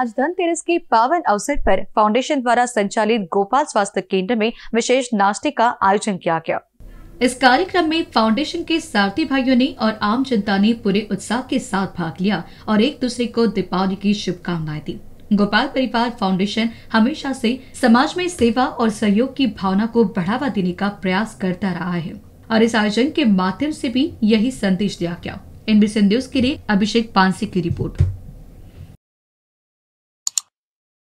आज धनतेरस के पावन अवसर पर फाउंडेशन द्वारा संचालित गोपाल स्वास्थ्य केंद्र में विशेष नाश्ते का आयोजन किया गया इस कार्यक्रम में फाउंडेशन के सारथी भाइयों ने और आम जनता ने पूरे उत्साह के साथ भाग लिया और एक दूसरे को दीपावली की शुभकामनाएं दी गोपाल परिवार फाउंडेशन हमेशा से समाज में सेवा और सहयोग की भावना को बढ़ावा देने का प्रयास करता रहा है और इस आयोजन के माध्यम से भी यही संदेश दिया गया एनबीसी न्यूज के लिए अभिषेक पांसी की रिपोर्ट